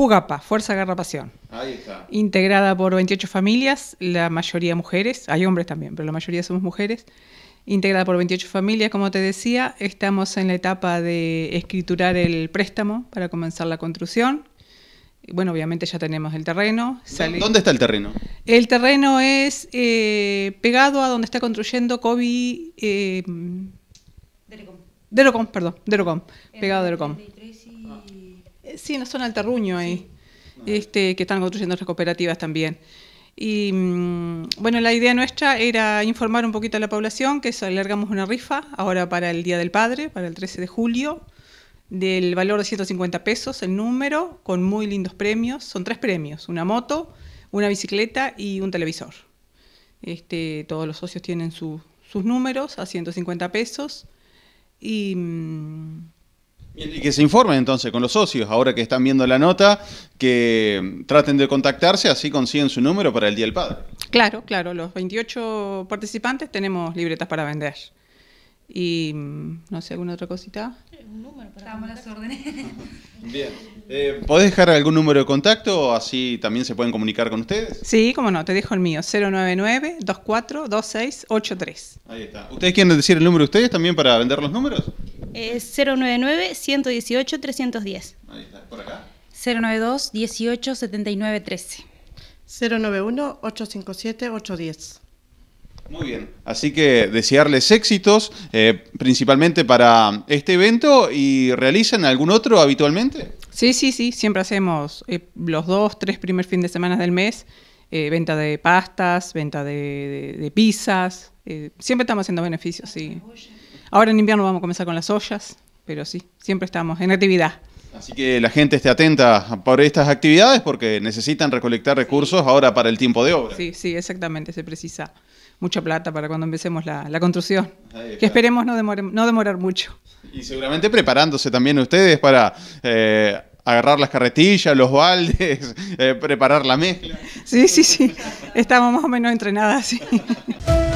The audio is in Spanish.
FUGAPA, Fuerza Garra Pasión. Ahí está. Integrada por 28 familias, la mayoría mujeres, hay hombres también, pero la mayoría somos mujeres. Integrada por 28 familias, como te decía, estamos en la etapa de escriturar el préstamo para comenzar la construcción. Bueno, obviamente ya tenemos el terreno. ¿Dónde está el terreno? El terreno es eh, pegado a donde está construyendo Kobe. Eh, perdón, Derecom. Pegado a Derecom. Sí, en la zona Terruño ahí, este, que están construyendo otras cooperativas también. Y mm, bueno, la idea nuestra era informar un poquito a la población que alargamos una rifa ahora para el Día del Padre, para el 13 de julio, del valor de 150 pesos el número, con muy lindos premios. Son tres premios, una moto, una bicicleta y un televisor. Este, todos los socios tienen sus números a 150 pesos. Y mm, y que se informen entonces con los socios, ahora que están viendo la nota, que traten de contactarse, así consiguen su número para el Día del Padre. Claro, claro, los 28 participantes tenemos libretas para vender. Y mm, no sé, ¿alguna otra cosita? Un número para las órdenes. Bien. Eh, ¿Podés dejar algún número de contacto? Así también se pueden comunicar con ustedes. Sí, cómo no, te dejo el mío, 099-242683. Ahí está. ¿Ustedes quieren decir el número de ustedes también para vender los números? 099-118-310. Ahí está, por acá. 092 18 79 13. 091 857 810. Muy bien, así que desearles éxitos, eh, principalmente para este evento, y realizan algún otro habitualmente. Sí, sí, sí, siempre hacemos eh, los dos, tres primer fin de semana del mes, eh, venta de pastas, venta de, de pizzas, siempre estamos haciendo beneficios, sí. Ahora en invierno vamos a comenzar con las ollas, pero sí, siempre estamos en actividad. Así que la gente esté atenta por estas actividades porque necesitan recolectar recursos ahora para el tiempo de obra. Sí, sí, exactamente, se precisa mucha plata para cuando empecemos la, construcción, que esperemos no, demorar mucho. Y seguramente preparándose también ustedes para eh, agarrar las carretillas, los baldes, eh, preparar la mezcla. Sí, sí, sí, estamos más o menos entrenadas, sí.